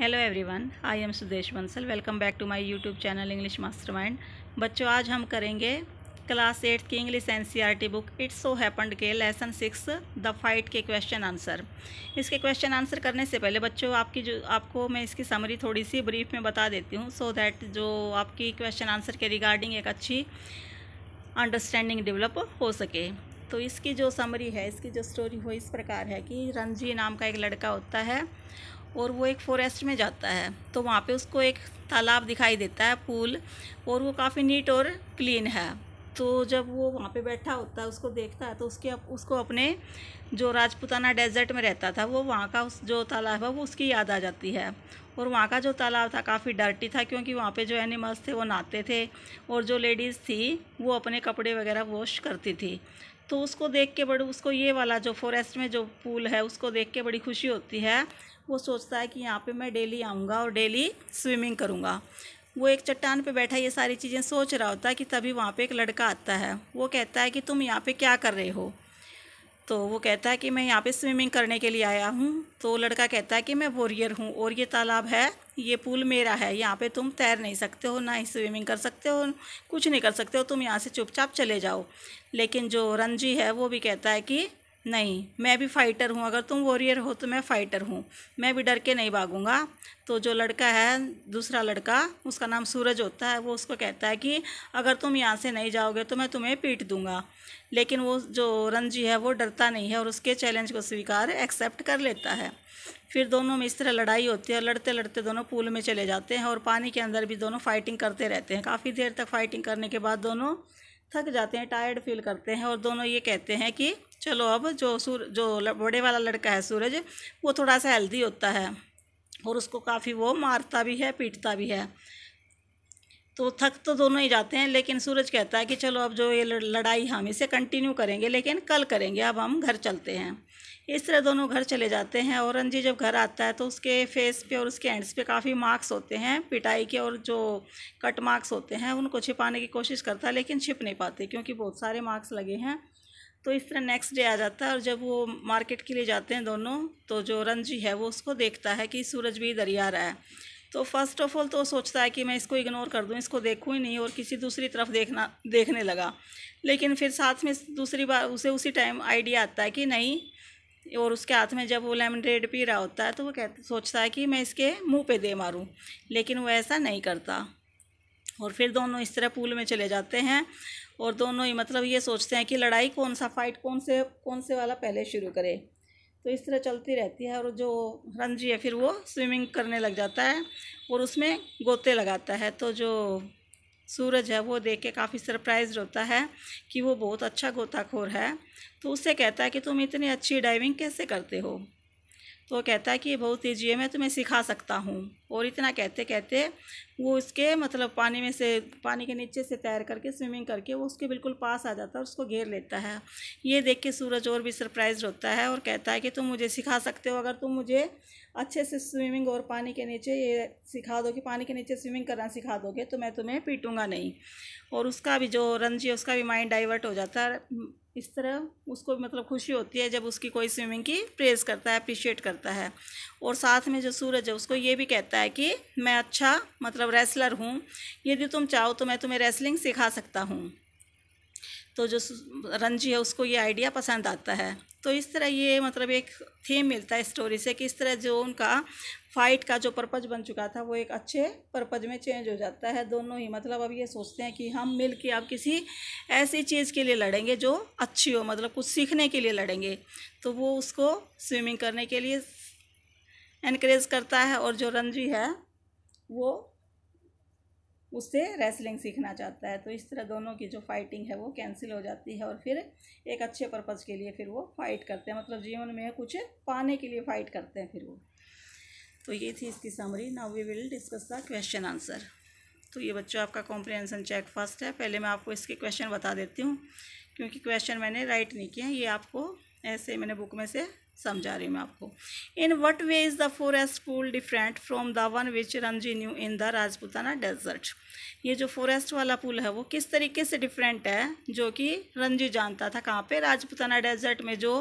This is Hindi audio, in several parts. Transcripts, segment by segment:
Hello everyone I am Sudesh Bansal welcome back to my YouTube channel English mastermind बच्चों आज हम करेंगे क्लास एट्थ की English NCERT book it's so happened के लेसन सिक्स द फाइट के क्वेश्चन आंसर इसके क्वेश्चन आंसर करने से पहले बच्चों आपकी जो आपको मैं इसकी समरी थोड़ी सी ब्रीफ में बता देती हूँ सो दैट जो आपकी क्वेश्चन आंसर के रिगार्डिंग एक अच्छी अंडरस्टैंडिंग डेवलप हो सके तो इसकी जो समरी है इसकी जो स्टोरी हो इस प्रकार है कि रणजी नाम का एक लड़का होता है और वो एक फॉरेस्ट में जाता है तो वहाँ पे उसको एक तालाब दिखाई देता है पूल और वो काफ़ी नीट और क्लीन है तो जब वो वहाँ पे बैठा होता है उसको देखता है तो उसके उसको अपने जो राजपुताना डेजर्ट में रहता था वो वहाँ का उस जो तालाब है वो उसकी याद आ जाती है और वहाँ का जो तालाब था काफ़ी डर्टी था क्योंकि वहाँ पे जो एनिमल्स थे वो नहाते थे और जो लेडीज़ थी वो अपने कपड़े वगैरह वॉश करती थी तो उसको देख के बड़ी उसको ये वाला जो फॉरेस्ट में जो पूल है उसको देख के बड़ी खुशी होती है वो सोचता है कि यहाँ पे मैं डेली आऊँगा और डेली स्विमिंग करूँगा वो एक चट्टान पे बैठा ये सारी चीज़ें सोच रहा होता है कि तभी वहाँ पे एक लड़का आता है वो कहता है कि तुम यहाँ पे क्या कर रहे हो तो वो कहता है कि मैं यहाँ पे स्विमिंग करने के लिए आया हूँ तो लड़का कहता है कि मैं बोरियर हूँ और ये तालाब है ये पुल मेरा है यहाँ पे तुम तैर नहीं सकते हो ना ही स्विमिंग कर सकते हो कुछ नहीं कर सकते हो तुम यहाँ से चुपचाप चले जाओ लेकिन जो रंजी है वो भी कहता है कि नहीं मैं भी फाइटर हूँ अगर तुम वॉरियर हो तो मैं फाइटर हूँ मैं भी डर के नहीं भागूंगा तो जो लड़का है दूसरा लड़का उसका नाम सूरज होता है वो उसको कहता है कि अगर तुम यहाँ से नहीं जाओगे तो मैं तुम्हें पीट दूंगा लेकिन वो जो रंजी है वो डरता नहीं है और उसके चैलेंज को स्वीकार एक्सेप्ट कर लेता है फिर दोनों में इस तरह लड़ाई होती है लड़ते लड़ते दोनों पूल में चले जाते हैं और पानी के अंदर भी दोनों फाइटिंग करते रहते हैं काफ़ी देर तक फाइटिंग करने के बाद दोनों थक जाते हैं टायर्ड फील करते हैं और दोनों ये कहते हैं कि चलो अब जो सूर जो बड़े वाला लड़का है सूरज वो थोड़ा सा हेल्दी होता है और उसको काफ़ी वो मारता भी है पीटता भी है तो थक तो दोनों ही जाते हैं लेकिन सूरज कहता है कि चलो अब जो ये लड़ाई हम इसे कंटिन्यू करेंगे लेकिन कल करेंगे अब हम घर चलते हैं इस तरह दोनों घर चले जाते हैं और रंजी जब घर आता है तो उसके फेस पे और उसके हैंड्स पे काफ़ी मार्क्स होते हैं पिटाई के और जो कट मार्क्स होते हैं उनको छिपाने की कोशिश करता है लेकिन छिप नहीं पाते क्योंकि बहुत सारे मार्क्स लगे हैं तो इस तरह नेक्स्ट डे आ जाता है और जब वो मार्केट के लिए जाते हैं दोनों तो जो रंजी है वो उसको देखता है कि सूरज भी इधर ही आ रहा है तो फर्स्ट ऑफ ऑल तो सोचता है कि मैं इसको इग्नोर कर दूँ इसको देखूँ ही नहीं और किसी दूसरी तरफ देखना देखने लगा लेकिन फिर साथ में दूसरी बार उसे उसी टाइम आइडिया आता है कि नहीं और उसके हाथ में जब वो लेमन रेड पी रहा होता है तो वो कहता सोचता है कि मैं इसके मुँह पे दे मारूँ लेकिन वो ऐसा नहीं करता और फिर दोनों इस तरह पूल में चले जाते हैं और दोनों ही मतलब ये सोचते हैं कि लड़ाई कौन सा फाइट कौन से कौन से वाला पहले शुरू करे तो इस तरह चलती रहती है और जो रंजी है फिर वो स्विमिंग करने लग जाता है और उसमें गोते लगाता है तो जो सूरज है वो देख के काफ़ी सरप्राइज होता है कि वो बहुत अच्छा गोताखोर है तो उससे कहता है कि तुम इतनी अच्छी डाइविंग कैसे करते हो तो कहता है कि बहुत तेजी है मैं तुम्हें सिखा सकता हूँ और इतना कहते कहते वो उसके मतलब पानी में से पानी के नीचे से तैर करके स्विमिंग करके वो उसके बिल्कुल पास आ जाता है और उसको घेर लेता है ये देख के सूरज और भी सरप्राइज होता है और कहता है कि तुम मुझे सिखा सकते हो अगर तुम मुझे अच्छे से स्विमिंग और पानी के नीचे ये सिखा दो कि पानी के नीचे स्विमिंग करना सिखा दोगे तो मैं तुम्हें पीटूंगा नहीं और उसका भी जो रंजी है उसका भी माइंड डाइवर्ट हो जाता है इस तरह उसको मतलब खुशी होती है जब उसकी कोई स्विमिंग की प्रेज़ करता है अप्रिशिएट करता है और साथ में जो सूरज है उसको ये भी कहता है कि मैं अच्छा मतलब रेसलर हूँ यदि तुम चाहो तो मैं तुम्हें रेसलिंग सिखा सकता हूँ तो जो रंजी है उसको ये आइडिया पसंद आता है तो इस तरह ये मतलब एक थीम मिलता है स्टोरी से कि इस तरह जो उनका फाइट का जो पर्पज बन चुका था वो एक अच्छे पर्पज में चेंज हो जाता है दोनों ही मतलब अब ये सोचते हैं कि हम मिल के अब किसी ऐसी चीज़ के लिए लड़ेंगे जो अच्छी हो मतलब कुछ सीखने के लिए लड़ेंगे तो वो उसको स्विमिंग करने के लिए इनक्रेज करता है और जो रंजी है वो उससे रेसलिंग सीखना चाहता है तो इस तरह दोनों की जो फाइटिंग है वो कैंसिल हो जाती है और फिर एक अच्छे पर्पज़ के लिए फिर वो फाइट करते हैं मतलब जीवन में कुछ पाने के लिए फ़ाइट करते हैं फिर वो तो ये थी इसकी summary now we will discuss the question answer तो ये बच्चों आपका कॉम्प्रिहेंसन चेक फर्स्ट है पहले मैं आपको इसके क्वेश्चन बता देती हूँ क्योंकि क्वेश्चन मैंने राइट नहीं किए हैं ये आपको ऐसे मैंने बुक में से समझा रही हूँ मैं आपको in what way is the forest pool different from the one which Ranji knew in the Rajputana desert ये जो फॉरेस्ट वाला पूल है वो किस तरीके से डिफरेंट है जो कि रंजी जानता था कहाँ पे राजपूताना डेजर्ट में जो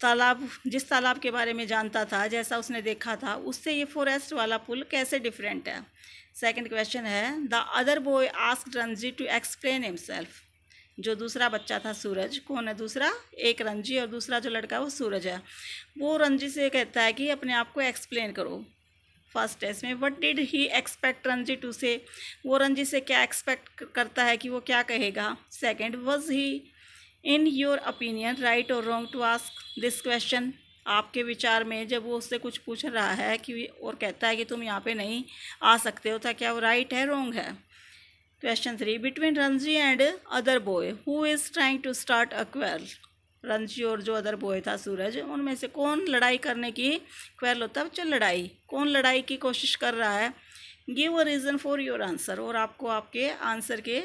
तालाब जिस तालाब के बारे में जानता था जैसा उसने देखा था उससे ये फॉरेस्ट वाला पुल कैसे डिफरेंट है सेकंड क्वेश्चन है the other boy ask Ranji to explain himself जो दूसरा बच्चा था सूरज कौन है दूसरा एक रंजी और दूसरा जो लड़का है वो सूरज है वो रंजी से कहता है कि अपने आप को एक्सप्लेन करो फर्स्ट टेस्ट में what did he expect Ranji to say वो रंजी से क्या एक्सपेक्ट करता है कि वो क्या कहेगा second was he in your opinion right और wrong to ask this question आपके विचार में जब वो उससे कुछ पूछ रहा है कि और कहता है कि तुम यहाँ पे नहीं आ सकते हो था तो क्या वो राइट है रॉन्ग है question three between Ranji and other boy who is trying to start a quarrel Ranji और जो अदर बॉय था सूरज उनमें से कौन लड़ाई करने की क्वेल होता है चल लड़ाई कौन लड़ाई की कोशिश कर रहा है give a reason for your answer और आपको आपके आंसर के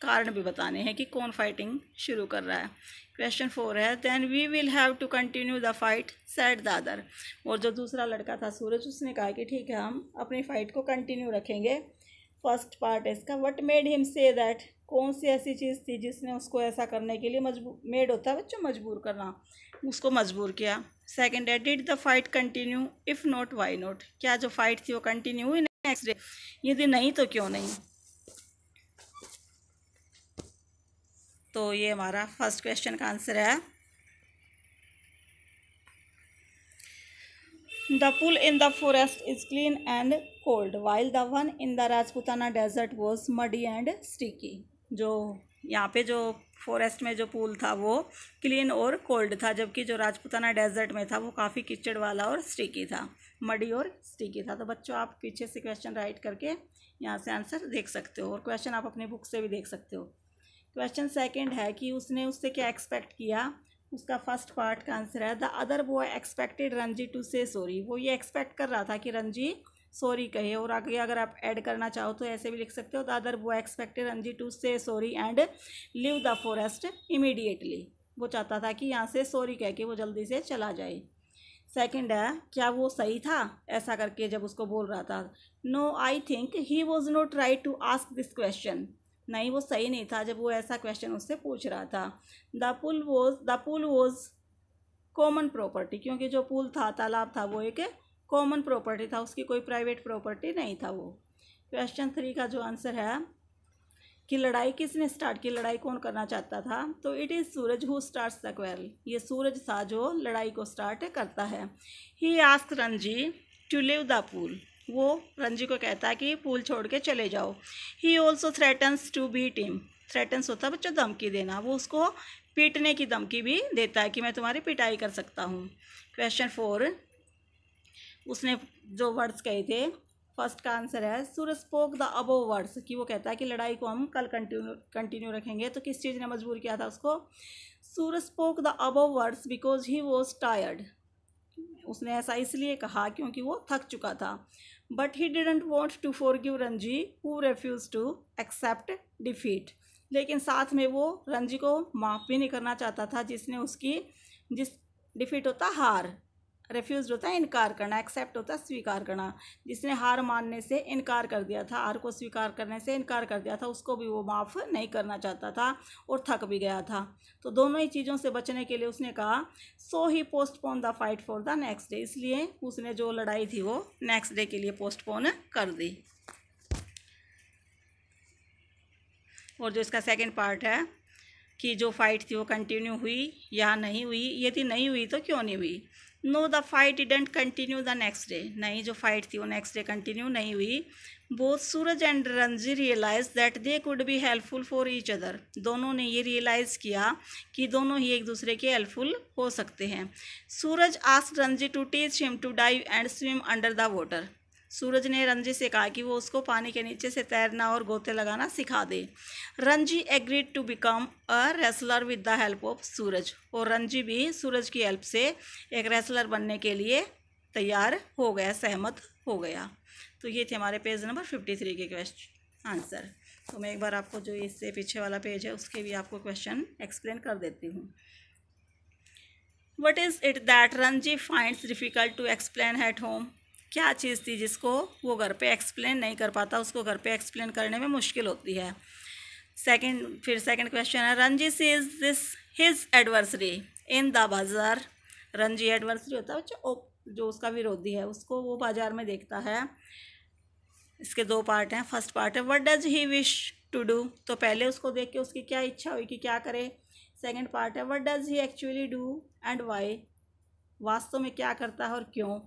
कारण भी बताने हैं कि कौन फाइटिंग शुरू कर रहा है क्वेश्चन फोर है then we will have to continue the fight set the other और जो दूसरा लड़का था सूरज उसने कहा कि ठीक है हम अपनी फ़ाइट को कंटिन्यू रखेंगे फर्स्ट पार्ट है इसका what made him say that कौन सी ऐसी चीज़ थी जिसने उसको ऐसा करने के लिए मजबूर मेड होता है बच्चों मजबूर करना उसको मजबूर किया सेकेंड है did the fight continue if not why not क्या जो फाइट थी वो कंटिन्यू हुई नेक्स्ट डे यदि नहीं तो क्यों नहीं तो ये हमारा फर्स्ट क्वेश्चन का आंसर है the pool in the forest is clean and cold while the one in the Rajputana desert was muddy and sticky जो यहाँ पे जो फॉरेस्ट में जो पूल था वो क्लीन और कोल्ड था जबकि जो राजपुताना डेजर्ट में था वो काफ़ी किचड़ वाला और स्टिकी था मडी और स्टिकी था तो बच्चों आप पीछे से क्वेश्चन राइट करके यहाँ से आंसर देख सकते हो और क्वेश्चन आप अपनी बुक से भी देख सकते हो क्वेश्चन सेकंड है कि उसने उससे क्या एक्सपेक्ट किया उसका फर्स्ट पार्ट का आंसर है द अदर वो expected Ranji to say sorry वो ये एक्सपेक्ट कर रहा था कि रंजी सॉरी कहे और आगे अगर आप ऐड करना चाहो तो ऐसे भी लिख सकते हो द अदर वो expected Ranji to say sorry and leave the forest immediately वो चाहता था कि यहाँ से सॉरी कह के वो जल्दी से चला जाए सेकेंड है क्या वो सही था ऐसा करके जब उसको बोल रहा था no I think he was not right to ask this question नहीं वो सही नहीं था जब वो ऐसा क्वेश्चन उससे पूछ रहा था the pool was the pool was common property क्योंकि जो पुल था तालाब था वो एक कॉमन प्रॉपर्टी था उसकी कोई प्राइवेट प्रॉपर्टी नहीं था वो क्वेश्चन थ्री का जो आंसर है कि लड़ाई किसने स्टार्ट की लड़ाई कौन करना चाहता था तो it is Suraj who starts the quarrel ये सूरज था जो लड़ाई को स्टार्ट करता है he ask Ranji to leave the pool वो रंजी को कहता है कि फूल छोड़ के चले जाओ he also threatens to beat him threatens होता है बच्चों धमकी देना वो उसको पीटने की धमकी भी देता है कि मैं तुम्हारी पिटाई कर सकता हूँ क्वेश्चन फोर उसने जो वर्ड्स कहे थे फर्स्ट का आंसर है सूर स्पोक द अबो वर्ड्स कि वो कहता है कि लड़ाई को हम कल कंटिन्यू कंटिन्यू रखेंगे तो किस चीज़ ने मजबूर किया था उसको Suraj spoke the above words because he was tired उसने ऐसा इसलिए कहा क्योंकि वो थक चुका था but he didn't want to forgive Ranji who refused to accept defeat. लेकिन साथ में वो रणजी को माफ़ भी नहीं करना चाहता था जिसने उसकी जिस डिफीट होता हार रेफ्यूज़ होता है इनकार करना एक्सेप्ट होता है स्वीकार करना जिसने हार मानने से इनकार कर दिया था हार को स्वीकार करने से इनकार कर दिया था उसको भी वो माफ़ नहीं करना चाहता था और थक भी गया था तो दोनों ही चीज़ों से बचने के लिए उसने कहा so he postpone the fight for the next day इसलिए उसने जो लड़ाई थी वो नेक्स्ट डे के लिए पोस्टपोन कर दी और जो इसका सेकेंड पार्ट है कि जो फाइट थी वो कंटिन्यू हुई या नहीं हुई यदि नहीं हुई तो क्यों नहीं हुई no the fight didn't continue the next day नहीं जो फाइट थी वो नेक्स्ट डे कंटिन्यू नहीं हुई both Suraj and Ranji realise that they could be helpful for each other दोनों ने ये रियलाइज़ किया कि दोनों ही एक दूसरे के हेल्पफुल हो सकते हैं Suraj ask Ranji to teach him to dive and swim under the water Suraj ने रंजी से कहा कि वो उसको पानी के नीचे से तैरना और गोते लगाना सिखा दे Ranji agreed to become a wrestler with the help of Suraj और रंजी भी सूरज की हेल्प से एक रेसलर बनने के लिए तैयार हो गया सहमत हो गया तो ये थे हमारे पेज नंबर फिफ्टी थ्री के क्वेश्चन आंसर तो मैं एक बार आपको जो इससे पीछे वाला पेज है उसके भी आपको क्वेश्चन एक्सप्लेन कर देती हूँ what is it that Ranji finds difficult to explain at home क्या चीज़ थी जिसको वो घर पे एक्सप्लेन नहीं कर पाता उसको घर पे एक्सप्लेन करने में मुश्किल होती है सेकंड फिर सेकंड क्वेश्चन है Ranji see is this his adversary in the bazaar Ranji adversary होता है जो, जो उसका विरोधी है उसको वो बाज़ार में देखता है इसके दो पार्ट हैं फर्स्ट पार्ट है what does he wish to do तो पहले उसको देख के उसकी क्या इच्छा हुई कि क्या करे सेकेंड पार्ट है what does he actually do and why वास्तव में क्या करता है और क्यों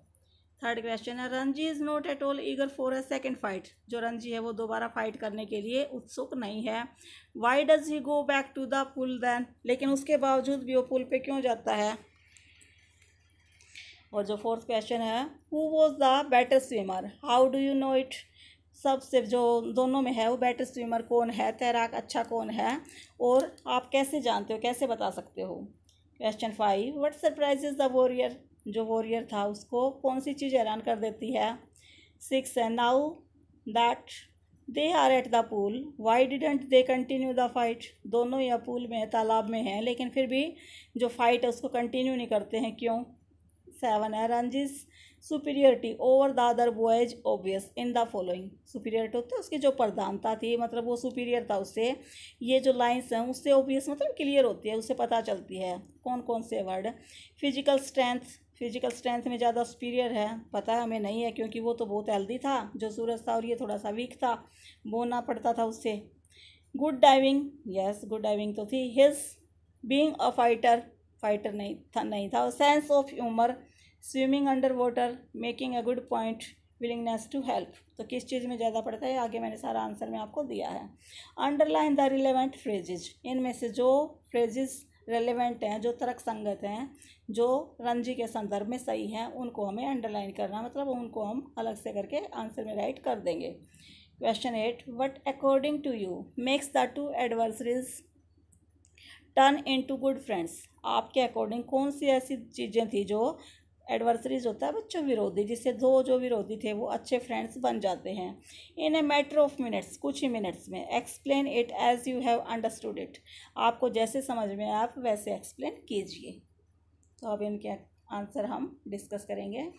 थर्ड क्वेश्चन है Ranji is not at all eager for a second fight जो रणजी है वो दोबारा फाइट करने के लिए उत्सुक नहीं है why does he go back to the pool then लेकिन उसके बावजूद भी वो पुल पे क्यों जाता है और जो फोर्थ क्वेश्चन है who was the better swimmer how do you know it सबसे जो दोनों में है वो बेटर स्विमर कौन है तैराक अच्छा कौन है और आप कैसे जानते हो कैसे बता सकते हो question five what surprise is the warrior जो वॉरियर था उसको कौन सी चीज़ हैरान कर देती है सिक्स है now that they are at the pool why didn't they continue the fight दोनों या पूल में है तालाब में है लेकिन फिर भी जो फाइट है उसको कंटिन्यू नहीं करते हैं क्यों सेवन है Ranji's superiority over the other boys obvious in the following superiority होती है उसकी जो प्रधानता थी मतलब वो सुपीरियर था उससे ये जो लाइन्स हैं उससे ओबियस मतलब क्लियर होती है उससे पता चलती है कौन कौन से word physical strength physical strength में ज़्यादा सुपीरियर है पता है हमें नहीं है क्योंकि वो तो बहुत हेल्दी था जो सूरज था और ये थोड़ा सा वीक था बोना पड़ता था उससे good diving yes good diving तो थी his being a fighter fighter नहीं था नहीं था sense of humour swimming under water making a good point willingness to help तो किस चीज़ में ज़्यादा पड़ता है आगे मैंने सारा आंसर में आपको दिया है अंडरलाइन द रिलेवेंट फ्रेजेज इनमें से जो फ्रेजेज रेलिवेंट हैं जो तर्क संगत हैं जो रंजी के संदर्भ में सही हैं उनको हमें अंडरलाइन करना मतलब उनको हम अलग से करके आंसर में राइट कर देंगे question eight what according to you makes the two adversaries turn into good गुड फ्रेंड्स आपके अकॉर्डिंग कौन सी ऐसी चीज़ें थी जो एडवर्सरीज होता है बच्चों विरोधी जिससे दो जो विरोधी थे वो अच्छे फ्रेंड्स बन जाते हैं in a matter of minutes कुछ ही मिनट्स में explain it as you have understood it आपको जैसे समझ में आप वैसे एक्सप्लेन कीजिए तो अब इनके आंसर हम डिस्कस करेंगे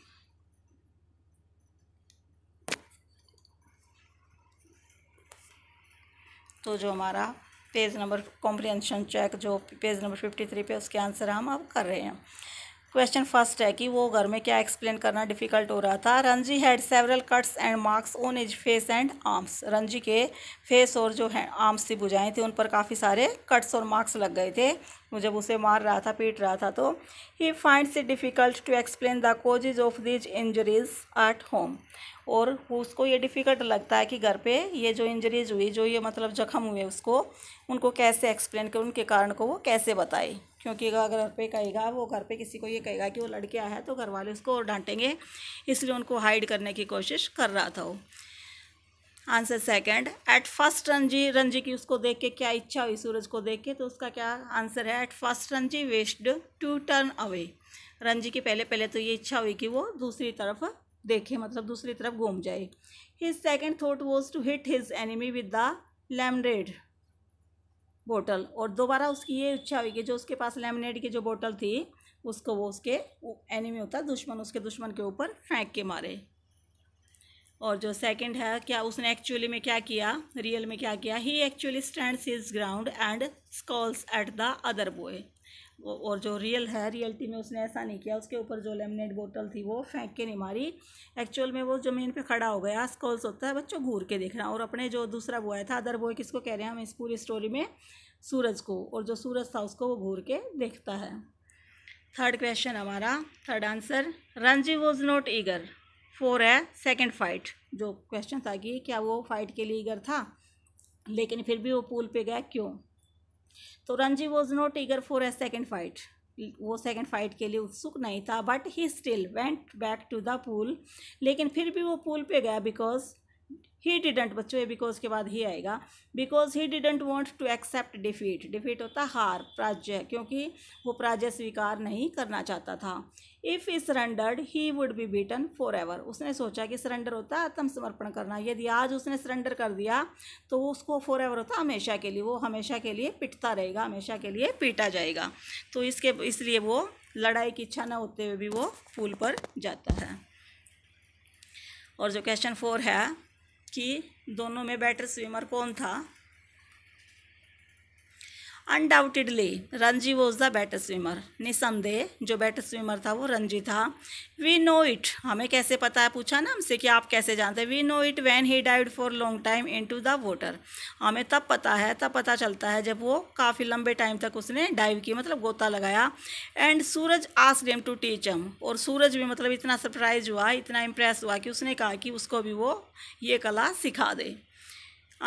तो जो हमारा पेज नंबर कॉम्प्रीहेंशन चेक जो पेज नंबर फिफ्टी थ्री पे उसके आंसर हम अब कर रहे हैं क्वेश्चन फर्स्ट है कि वो घर में क्या एक्सप्लेन करना डिफिकल्ट हो रहा था Ranji had several cuts and marks on his face and arms Ranji के फेस और जो है आर्म्स थी बुझाएँ थे उन पर काफ़ी सारे कट्स और मार्क्स लग गए थे जब उसे मार रहा था पीट रहा था तो he finds it difficult to explain the causes of these injuries at home और उसको ये डिफ़िकल्ट लगता है कि घर पे ये जो इंजरीज हुई जो ये मतलब जख्म हुए उसको उनको कैसे एक्सप्लेन करें उनके कारण को वो कैसे बताए क्योंकि अगर घर पे कहेगा वो घर पे किसी को ये कहेगा कि वो लड़के आया है तो घर वाले उसको और डांटेंगे इसलिए उनको हाइड करने की कोशिश कर रहा था वो answer second at first Ranji Ranji की उसको देख के क्या इच्छा हुई सूरज को देख के तो उसका क्या आंसर है at first Ranji wished to turn away Ranji की पहले पहले तो ये इच्छा हुई कि वो दूसरी तरफ देखे मतलब दूसरी तरफ घूम जाए his second thought was to hit his enemy with the lemonade bottle और दोबारा उसकी ये इच्छा हुई कि जो उसके पास लेमनेड की जो बोटल थी उसको वो उसके एनिमी होता है दुश्मन उसके दुश्मन के ऊपर फेंक के मारे और जो सेकंड है क्या उसने एक्चुअली में क्या किया रियल में क्या किया ही actually stand his ground and scowls at the other boy और जो रियल है रियलिटी में उसने ऐसा नहीं किया उसके ऊपर जो लेमिनेट बोतल थी वो फेंक के नहीं मारी एक्चुअल में वो ज़मीन पे खड़ा हो गया स्कॉल्स होता है बच्चों घूर के देखना और अपने जो दूसरा बॉय था अदर बॉय किसको कह रहे हैं हम इस पूरी स्टोरी में सूरज को और जो सूरज था उसको वो घूर के देखता है थर्ड क्वेश्चन हमारा third answer Ranji was not eager for है सेकेंड फाइट जो क्वेश्चन था कि क्या वो फाइट के लिए ईगर था लेकिन फिर भी वो पूल पे गया क्यों तो Ranji was not eager for a second fight वो सेकंड फाइट के लिए उत्सुक नहीं था but he still went back to the pool लेकिन फिर भी वो पूल पे गया बिकॉज ही डिडेंट बच्चों ये बिकॉज के बाद ही आएगा because he didn't want to accept defeat defeat होता हार प्राज्य क्योंकि वो प्राज्य स्वीकार नहीं करना चाहता था if he surrendered he would be beaten forever उसने सोचा कि सरेंडर होता है आत्मसमर्पण करना यदि आज उसने सरेंडर कर दिया तो उसको फॉर एवर होता हमेशा के लिए वो हमेशा के लिए पिटता रहेगा हमेशा के लिए पीटा जाएगा तो इसके इसलिए वो लड़ाई की इच्छा न होते हुए भी वो पुल पर जाता है और जो क्वेश्चन फोर है कि दोनों में बेटर स्विमर कौन था undoubtedly Ranji was the better swimmer निसंदेह जो बेटर स्विमर था वो रणजी था वी नो इट हमें कैसे पता है पूछा ना हमसे कि आप कैसे जानते हैं we know it when he dived for long time into the water हमें तब पता है तब पता चलता है जब वो काफ़ी लंबे टाइम तक उसने डाइव की मतलब गोता लगाया एंड सूरज आस डेम टू टीच एम और सूरज भी मतलब इतना सरप्राइज हुआ इतना इम्प्रेस हुआ कि उसने कहा कि उसको भी वो ये कला सिखा दे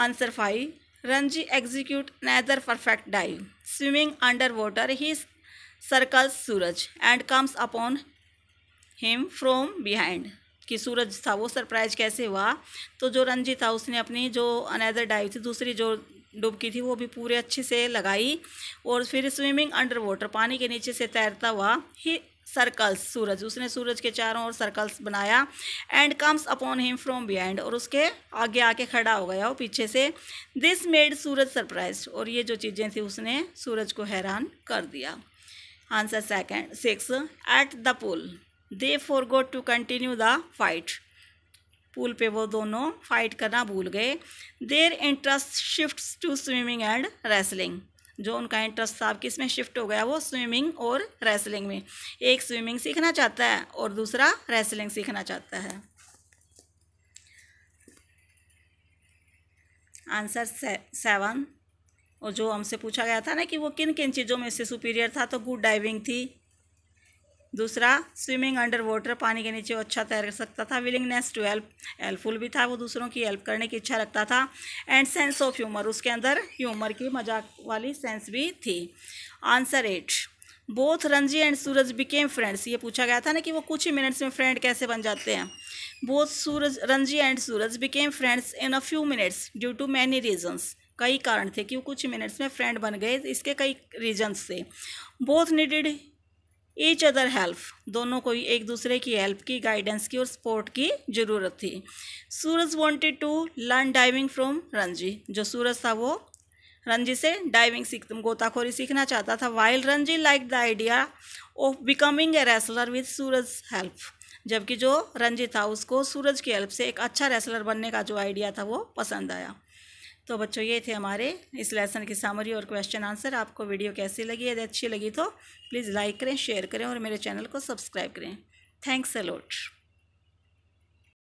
answer five Ranji execute another perfect dive. Swimming underwater, he circles Suraj and comes upon him from behind. कि सूरज था वो सरप्राइज कैसे हुआ तो जो रंजी था उसने अपनी जो अनदर डाइव थी दूसरी जो डुबकी थी वो भी पूरे अच्छे से लगाई और फिर स्विमिंग अंडर वाटर पानी के नीचे से तैरता हुआ ही सर्कल्स सूरज उसने सूरज के चारों ओर सर्कल्स बनाया and comes upon him from behind और उसके आगे आके खड़ा हो गया और पीछे से दिस मेड सूरज सरप्राइज और ये जो चीज़ें थी उसने सूरज को हैरान कर दिया answer second six at the pool they forgot to continue the fight pool पे वो दोनों फाइट करना भूल गए their interest shift to swimming and wrestling जो उनका इंटरेस्ट था किस में शिफ्ट हो गया वो स्विमिंग और रेसलिंग में एक स्विमिंग सीखना चाहता है और दूसरा रेसलिंग सीखना चाहता है आंसर से, सेवन और जो हमसे पूछा गया था ना कि वो किन किन चीज़ों में से सुपीरियर था तो गुड डाइविंग थी दूसरा स्विमिंग अंडर वाटर पानी के नीचे वो अच्छा तैर सकता था विलिंगनेस टू हेल्प हेल्पफुल भी था वो दूसरों की हेल्प करने की इच्छा रखता था एंड सेंस ऑफ ह्यूमर उसके अंदर ह्यूमर की मजाक वाली सेंस भी थी answer eight both Ranji and Suraj became friends ये पूछा गया था ना कि वो कुछ ही मिनट्स में फ्रेंड कैसे बन जाते हैं both Suraj Ranji and Suraj became friends in a few minutes due to many reasons कई कारण थे कि वो कुछ मिनट्स में फ्रेंड बन गए इसके कई रीजन्स थे both needed each other help दोनों को एक दूसरे की हेल्प की गाइडेंस की और सपोर्ट की ज़रूरत थी Suraj wanted to learn diving from Ranji जो सूरज था वो रणजी से डाइविंग सीख गोताखोरी सीखना चाहता था while Ranji like the idea of becoming a wrestler with Suraj help जबकि जो रणजी था उसको सूरज की हेल्प से एक अच्छा रेसलर बनने का जो आइडिया था वो पसंद आया तो बच्चों ये थे हमारे इस लेसन की सामरी और क्वेश्चन आंसर आपको वीडियो कैसी लगी यदि अच्छी लगी तो प्लीज़ लाइक करें शेयर करें और मेरे चैनल को सब्सक्राइब करें थैंक्स अलोट